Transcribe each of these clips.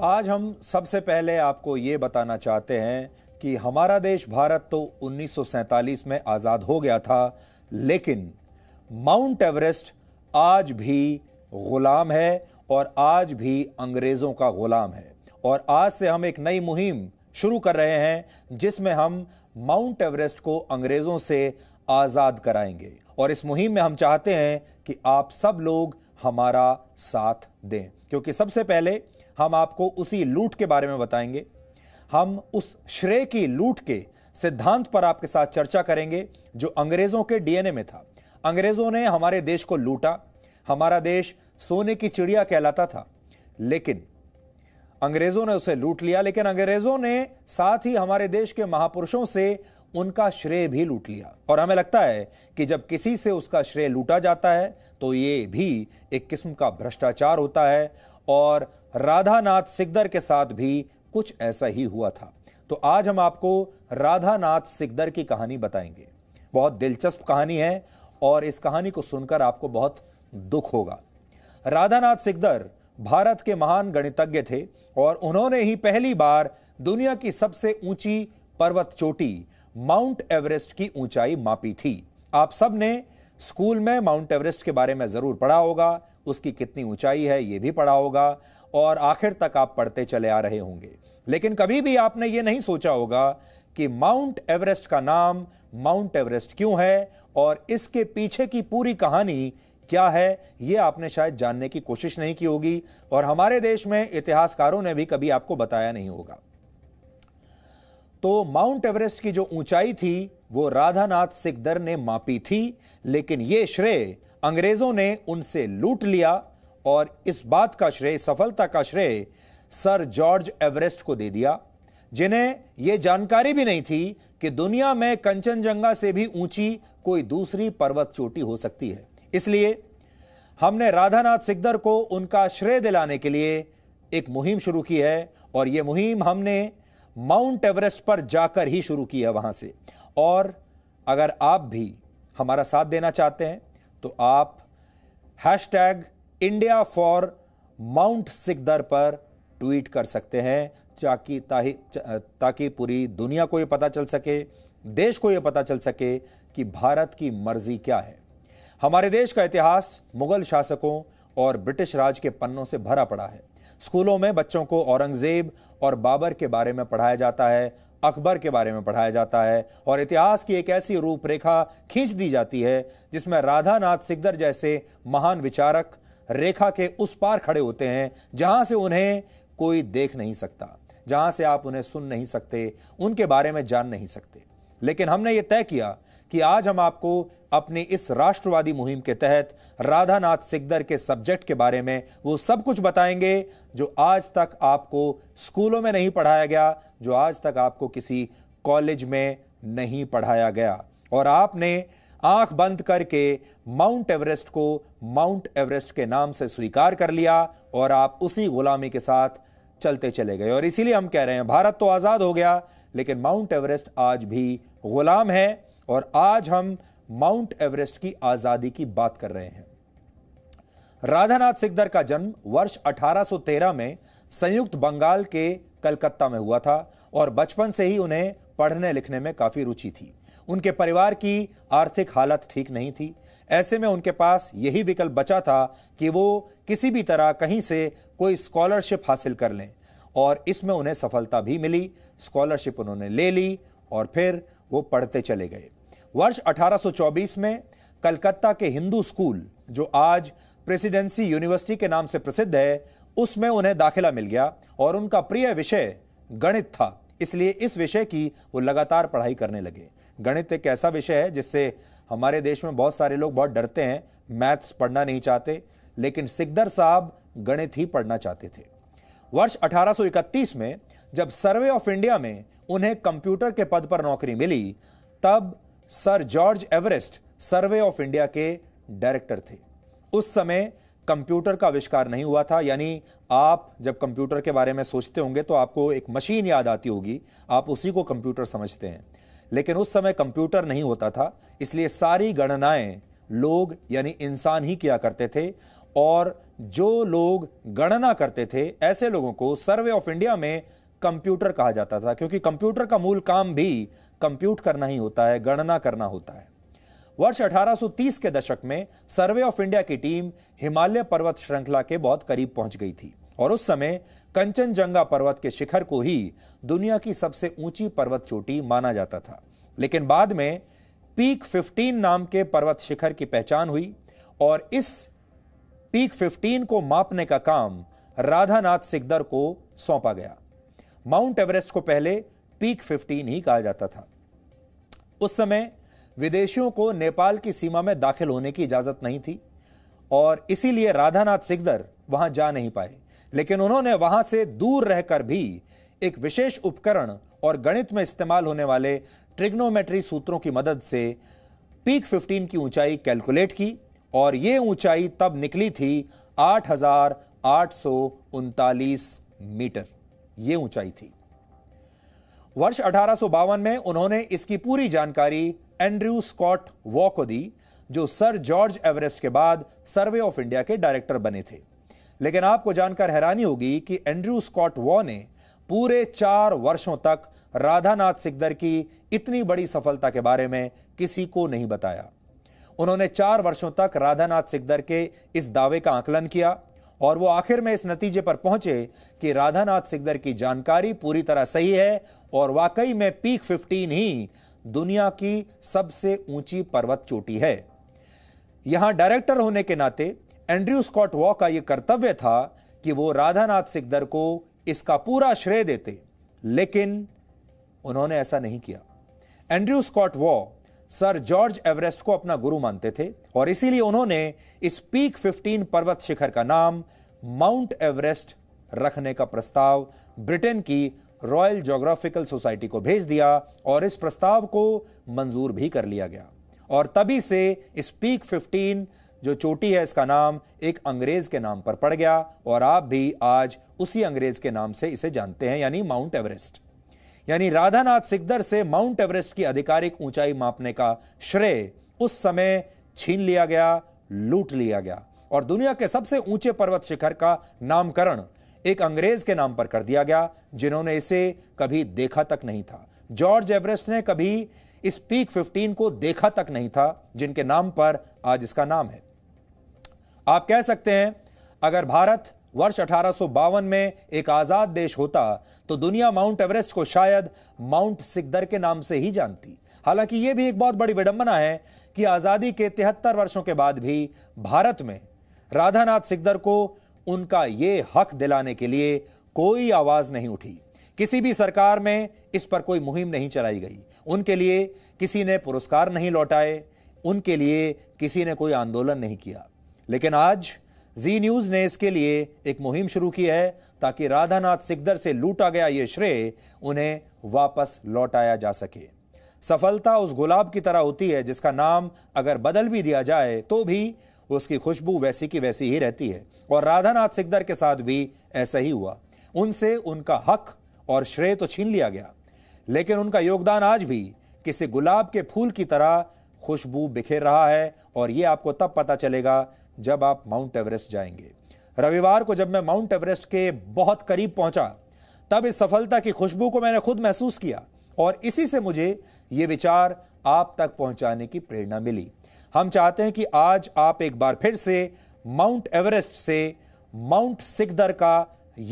आज हम सबसे पहले आपको ये बताना चाहते हैं कि हमारा देश भारत तो 1947 में आज़ाद हो गया था लेकिन माउंट एवरेस्ट आज भी गुलाम है और आज भी अंग्रेज़ों का गुलाम है और आज से हम एक नई मुहिम शुरू कर रहे हैं जिसमें हम माउंट एवरेस्ट को अंग्रेज़ों से आज़ाद कराएंगे और इस मुहिम में हम चाहते हैं कि आप सब लोग हमारा साथ दें क्योंकि सबसे पहले हम आपको उसी लूट के बारे में बताएंगे हम उस श्रेय की लूट के सिद्धांत पर आपके साथ चर्चा करेंगे जो अंग्रेजों के डीएनए में था अंग्रेजों ने हमारे देश को लूटा हमारा देश सोने की चिड़िया कहलाता था लेकिन अंग्रेजों ने उसे लूट लिया लेकिन अंग्रेजों ने साथ ही हमारे देश के महापुरुषों से उनका श्रेय भी लूट लिया और हमें लगता है कि जब किसी से उसका श्रेय लूटा जाता है तो ये भी एक किस्म का भ्रष्टाचार होता है और राधानाथ सिकदर के साथ भी कुछ ऐसा ही हुआ था तो आज हम आपको राधानाथ सिकदर की कहानी बताएंगे बहुत दिलचस्प कहानी है और इस कहानी को सुनकर आपको बहुत दुख होगा राधानाथ सिकदर भारत के महान गणितज्ञ थे और उन्होंने ही पहली बार दुनिया की सबसे ऊंची पर्वत चोटी माउंट एवरेस्ट की ऊंचाई मापी थी आप सब ने स्कूल में माउंट एवरेस्ट के बारे में ज़रूर पढ़ा होगा उसकी कितनी ऊंचाई है ये भी पढ़ा होगा और आखिर तक आप पढ़ते चले आ रहे होंगे लेकिन कभी भी आपने ये नहीं सोचा होगा कि माउंट एवरेस्ट का नाम माउंट एवरेस्ट क्यों है और इसके पीछे की पूरी कहानी क्या है ये आपने शायद जानने की कोशिश नहीं की होगी और हमारे देश में इतिहासकारों ने भी कभी आपको बताया नहीं होगा तो माउंट एवरेस्ट की जो ऊंचाई थी वो राधानाथ सिकदर ने मापी थी लेकिन ये श्रेय अंग्रेजों ने उनसे लूट लिया और इस बात का श्रेय सफलता का श्रेय सर जॉर्ज एवरेस्ट को दे दिया जिन्हें यह जानकारी भी नहीं थी कि दुनिया में कंचनजंगा से भी ऊंची कोई दूसरी पर्वत चोटी हो सकती है इसलिए हमने राधानाथ सिकदर को उनका श्रेय दिलाने के लिए एक मुहिम शुरू की है और यह मुहिम हमने माउंट एवरेस्ट पर जाकर ही शुरू की है वहां से और अगर आप भी हमारा साथ देना चाहते हैं तो आप hashtag India for Mount Sikdar पर ट्वीट कर सकते हैं ताकि ताकि पूरी दुनिया को ये पता चल सके देश को ये पता चल सके कि भारत की मर्जी क्या है हमारे देश का इतिहास मुगल शासकों और ब्रिटिश राज के पन्नों से भरा पड़ा है स्कूलों में बच्चों को औरंगजेब और बाबर के बारे में पढ़ाया जाता है अकबर के बारे में पढ़ाया जाता है और इतिहास की एक ऐसी रूपरेखा खींच दी जाती है जिसमें राधानाथ सिकदर जैसे महान विचारक रेखा के उस पार खड़े होते हैं जहां से उन्हें कोई देख नहीं सकता जहां से आप उन्हें सुन नहीं सकते उनके बारे में जान नहीं सकते लेकिन हमने ये तय किया कि आज हम आपको अपनी इस राष्ट्रवादी मुहिम के तहत राधानाथ सिकदर के सब्जेक्ट के बारे में वो सब कुछ बताएंगे जो आज तक आपको स्कूलों में नहीं पढ़ाया गया जो आज तक आपको किसी कॉलेज में नहीं पढ़ाया गया और आपने आंख बंद करके माउंट एवरेस्ट को माउंट एवरेस्ट के नाम से स्वीकार कर लिया और आप उसी गुलामी के साथ चलते चले गए और इसीलिए हम कह रहे हैं भारत तो आज़ाद हो गया लेकिन माउंट एवरेस्ट आज भी गुलाम है और आज हम माउंट एवरेस्ट की आजादी की बात कर रहे हैं राधानाथ सिकदर का जन्म वर्ष 1813 में संयुक्त बंगाल के कलकत्ता में हुआ था और बचपन से ही उन्हें पढ़ने लिखने में काफी रुचि थी उनके परिवार की आर्थिक हालत ठीक नहीं थी ऐसे में उनके पास यही विकल्प बचा था कि वो किसी भी तरह कहीं से कोई स्कॉलरशिप हासिल कर लें और इसमें उन्हें सफलता भी मिली स्कॉलरशिप उन्होंने ले ली और फिर वो पढ़ते चले गए वर्ष 1824 में कलकत्ता के हिंदू स्कूल जो आज प्रेसिडेंसी यूनिवर्सिटी के नाम से प्रसिद्ध है उसमें उन्हें दाखिला मिल गया और उनका प्रिय विषय गणित था इसलिए इस विषय की वो लगातार पढ़ाई करने लगे गणित एक ऐसा विषय है जिससे हमारे देश में बहुत सारे लोग बहुत डरते हैं मैथ्स पढ़ना नहीं चाहते लेकिन सिकदर साहब गणित ही पढ़ना चाहते थे वर्ष 1831 में जब सर्वे ऑफ इंडिया में उन्हें कंप्यूटर के पद पर नौकरी मिली तब Sir George Everest Survey of India के डायरेक्टर थे उस समय कंप्यूटर का आविष्कार नहीं हुआ था यानी आप जब कंप्यूटर के बारे में सोचते होंगे तो आपको एक मशीन याद आती होगी आप उसी को कंप्यूटर समझते हैं लेकिन उस समय कंप्यूटर नहीं होता था इसलिए सारी गणनाएं लोग यानी इंसान ही किया करते थे और जो लोग गणना करते थे ऐसे लोगों को सर्वे ऑफ इंडिया में कंप्यूटर कहा जाता था क्योंकि कंप्यूटर का मूल काम भी कंप्यूट करना ही होता है गणना करना होता है वर्ष 1830 के दशक में सर्वे ऑफ इंडिया की टीम हिमालय पर्वत श्रृंखला के बहुत करीब पहुंच गई थी और उस समय कंचनजंगा पर्वत के शिखर को ही दुनिया की सबसे ऊंची पर्वत चोटी माना जाता था लेकिन बाद में पीक 15 नाम के पर्वत शिखर की पहचान हुई और इस पीक 15 को मापने का काम राधानाथ सिकदर को सौंपा गया माउंट एवरेस्ट को पहले पीक 15 ही कहा जाता था उस समय विदेशियों को नेपाल की सीमा में दाखिल होने की इजाजत नहीं थी और इसीलिए राधानाथ सिकदर वहां जा नहीं पाए लेकिन उन्होंने वहां से दूर रहकर भी एक विशेष उपकरण और गणित में इस्तेमाल होने वाले ट्रिग्नोमेट्री सूत्रों की मदद से पीक 15 की ऊंचाई कैलकुलेट की और यह ऊंचाई तब निकली थी आठ हजार आठ सौ उनतालीस मीटर यह ऊंचाई थी वर्ष अठारह में उन्होंने इसकी पूरी जानकारी एंड्रयू स्कॉट वॉ को दी जो सर जॉर्ज एवरेस्ट के बाद सर्वे ऑफ इंडिया के डायरेक्टर बने थे लेकिन आपको जानकर हैरानी होगी कि एंड्रयू स्कॉट वॉ ने पूरे चार वर्षों तक राधानाथ सिकदर की इतनी बड़ी सफलता के बारे में किसी को नहीं बताया उन्होंने चार वर्षों तक राधानाथ सिकदर के इस दावे का आकलन किया और वो आखिर में इस नतीजे पर पहुंचे कि राधानाथ सिकदर की जानकारी पूरी तरह सही है और वाकई में पीक 15 ही दुनिया की सबसे ऊंची पर्वत चोटी है यहां डायरेक्टर होने के नाते एंड्रयू स्कॉट वॉ का यह कर्तव्य था कि वो राधानाथ सिकदर को इसका पूरा श्रेय देते लेकिन उन्होंने ऐसा नहीं किया Andrew Scott Waugh Sir George Everest को अपना गुरु मानते थे और इसीलिए उन्होंने इस पीक 15 पर्वत शिखर का नाम माउंट एवरेस्ट रखने का प्रस्ताव ब्रिटेन की रॉयल जोग्राफिकल सोसाइटी को भेज दिया और इस प्रस्ताव को मंजूर भी कर लिया गया और तभी से इस पीक 15 जो चोटी है इसका नाम एक अंग्रेज के नाम पर पड़ गया और आप भी आज उसी अंग्रेज के नाम से इसे जानते हैं यानी माउंट एवरेस्ट यानी राधानाथ सिकदर से माउंट एवरेस्ट की आधिकारिक ऊंचाई मापने का श्रेय उस समय छीन लिया गया लूट लिया गया और दुनिया के सबसे ऊंचे पर्वत शिखर का नामकरण एक अंग्रेज के नाम पर कर दिया गया जिन्होंने इसे कभी देखा तक नहीं था जॉर्ज एवरेस्ट ने कभी इस पीक 15 को देखा तक नहीं था जिनके नाम पर आज इसका नाम है आप कह सकते हैं अगर भारत वर्ष अठारह में एक आज़ाद देश होता तो दुनिया माउंट एवरेस्ट को शायद माउंट सिकदर के नाम से ही जानती हालांकि यह भी एक बहुत बड़ी विडंबना है कि आज़ादी के तिहत्तर वर्षों के बाद भी भारत में राधानाथ सिकदर को उनका ये हक दिलाने के लिए कोई आवाज़ नहीं उठी किसी भी सरकार में इस पर कोई मुहिम नहीं चलाई गई उनके लिए किसी ने पुरस्कार नहीं लौटाए उनके लिए किसी ने कोई आंदोलन नहीं किया लेकिन आज जी न्यूज ने इसके लिए एक मुहिम शुरू की है ताकि राधानाथ सिकदर से लूटा गया ये श्रेय उन्हें वापस लौटाया जा सके सफलता उस गुलाब की तरह होती है जिसका नाम अगर बदल भी दिया जाए तो भी उसकी खुशबू वैसी की वैसी ही रहती है और राधानाथ सिकदर के साथ भी ऐसा ही हुआ उनसे उनका हक और श्रेय तो छीन लिया गया लेकिन उनका योगदान आज भी किसी गुलाब के फूल की तरह खुशबू बिखेर रहा है और ये आपको तब पता चलेगा जब आप माउंट एवरेस्ट जाएंगे रविवार को जब मैं माउंट एवरेस्ट के बहुत करीब पहुंचा तब इस सफलता की खुशबू को मैंने खुद महसूस किया और इसी से मुझे ये विचार आप तक पहुंचाने की प्रेरणा मिली हम चाहते हैं कि आज आप एक बार फिर से माउंट एवरेस्ट से माउंट सिकदर का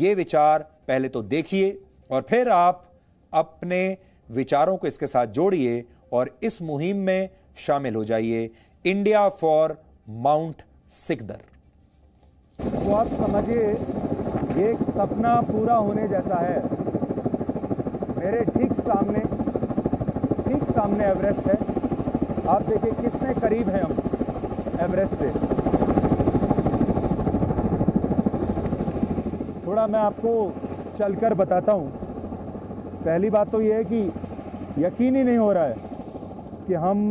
ये विचार पहले तो देखिए और फिर आप अपने विचारों को इसके साथ जोड़िए और इस मुहिम में शामिल हो जाइए इंडिया फॉर माउंट सिकदर तो आप समझिए ये एक सपना पूरा होने जैसा है मेरे ठीक सामने ठीक सामने एवरेस्ट है आप देखिए कितने करीब हैं हम एवरेस्ट से थोड़ा मैं आपको चलकर बताता हूँ पहली बात तो ये है कि यकीन ही नहीं हो रहा है कि हम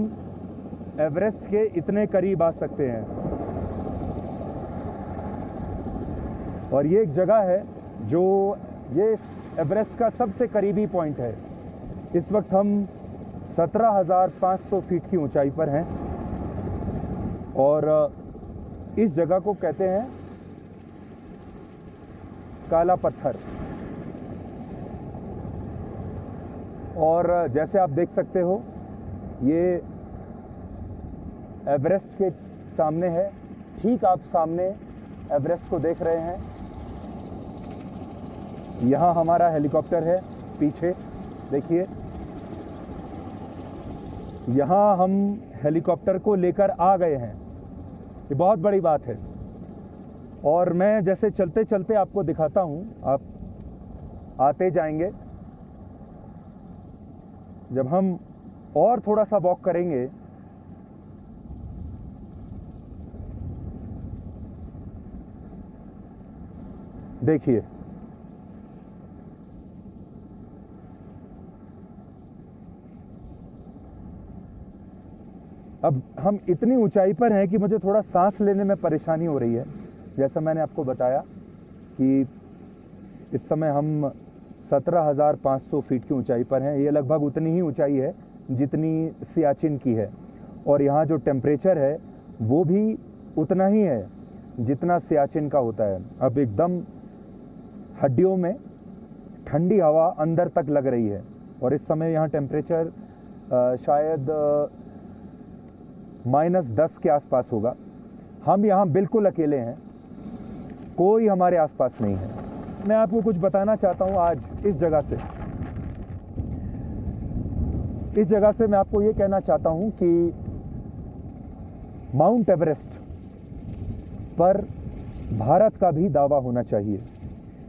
एवरेस्ट के इतने करीब आ सकते हैं और ये एक जगह है जो ये एवरेस्ट का सबसे करीबी पॉइंट है इस वक्त हम 17,500 फीट की ऊंचाई पर हैं और इस जगह को कहते हैं काला पत्थर और जैसे आप देख सकते हो ये एवरेस्ट के सामने है ठीक आप सामने एवरेस्ट को देख रहे हैं यहाँ हमारा हेलीकॉप्टर है पीछे देखिए यहाँ हम हेलीकॉप्टर को लेकर आ गए हैं ये बहुत बड़ी बात है और मैं जैसे चलते चलते आपको दिखाता हूँ आप आते जाएंगे जब हम और थोड़ा सा वॉक करेंगे देखिए अब हम इतनी ऊंचाई पर हैं कि मुझे थोड़ा सांस लेने में परेशानी हो रही है जैसा मैंने आपको बताया कि इस समय हम 17,500 फीट की ऊंचाई पर हैं ये लगभग उतनी ही ऊंचाई है जितनी सियाचिन की है और यहाँ जो टेम्परेचर है वो भी उतना ही है जितना सियाचिन का होता है अब एकदम हड्डियों में ठंडी हवा अंदर तक लग रही है और इस समय यहाँ टेम्परेचर शायद माइनस दस के आसपास होगा हम यहाँ बिल्कुल अकेले हैं कोई हमारे आसपास नहीं है मैं आपको कुछ बताना चाहता हूँ आज इस जगह से इस जगह से मैं आपको ये कहना चाहता हूँ कि माउंट एवरेस्ट पर भारत का भी दावा होना चाहिए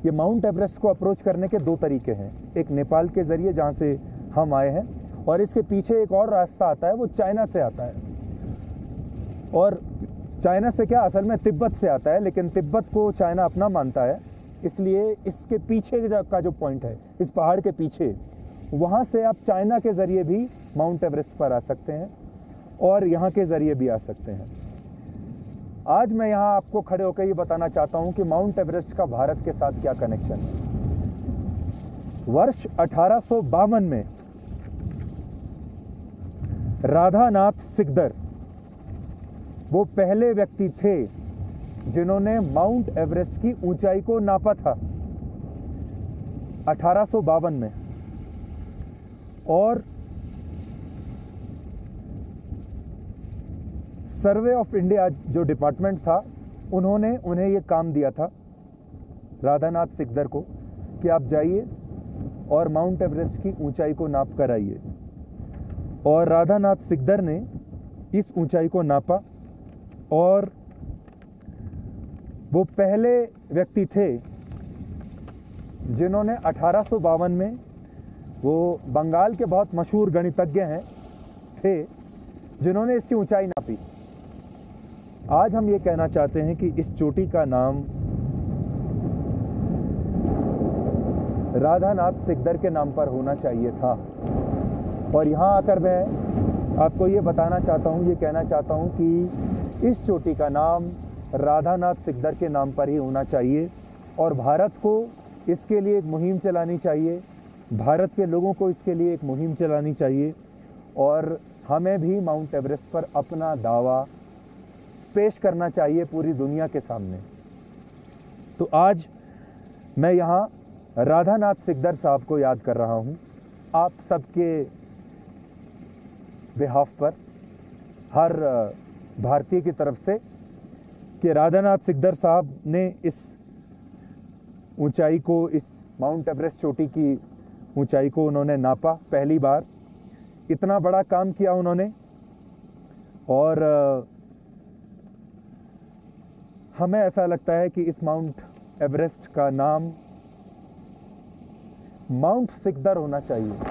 ये माउंट एवरेस्ट को अप्रोच करने के दो तरीके हैं एक नेपाल के ज़रिए जहाँ से हम आए हैं और इसके पीछे एक और रास्ता आता है वो चाइना से आता है और चाइना से क्या असल में तिब्बत से आता है लेकिन तिब्बत को चाइना अपना मानता है इसलिए इसके पीछे का जो पॉइंट है इस पहाड़ के पीछे वहाँ से आप चाइना के ज़रिए भी माउंट एवरेस्ट पर आ सकते हैं और यहाँ के ज़रिए भी आ सकते हैं आज मैं यहाँ आपको खड़े होकर ये बताना चाहता हूँ कि माउंट एवरेस्ट का भारत के साथ क्या कनेक्शन है वर्ष अठारह में राधानाथ सिकदर वो पहले व्यक्ति थे जिन्होंने माउंट एवरेस्ट की ऊंचाई को नापा था अठारह में और सर्वे ऑफ इंडिया जो डिपार्टमेंट था उन्होंने उन्हें ये काम दिया था राधानाथ सिकदर को कि आप जाइए और माउंट एवरेस्ट की ऊंचाई को नाप कर आइए और राधानाथ सिकदर ने इस ऊंचाई को नापा और वो पहले व्यक्ति थे जिन्होंने अठारह में वो बंगाल के बहुत मशहूर गणितज्ञ हैं थे जिन्होंने इसकी ऊंचाई नापी आज हम ये कहना चाहते हैं कि इस चोटी का नाम राधानाथ सिकदर के नाम पर होना चाहिए था और यहाँ आकर मैं आपको ये बताना चाहता हूँ ये कहना चाहता हूँ कि इस चोटी का नाम राधानाथ सिकदर के नाम पर ही होना चाहिए और भारत को इसके लिए एक मुहिम चलानी चाहिए भारत के लोगों को इसके लिए एक मुहिम चलानी चाहिए और हमें भी माउंट एवरेस्ट पर अपना दावा पेश करना चाहिए पूरी दुनिया के सामने तो आज मैं यहाँ राधानाथ सिकदर साहब को याद कर रहा हूँ आप सबके बिहाफ पर हर भारतीय की तरफ से कि राधानाथ सिकदर साहब ने इस ऊंचाई को इस माउंट एवरेस्ट चोटी की ऊंचाई को उन्होंने नापा पहली बार इतना बड़ा काम किया उन्होंने और हमें ऐसा लगता है कि इस माउंट एवरेस्ट का नाम माउंट सिकदर होना चाहिए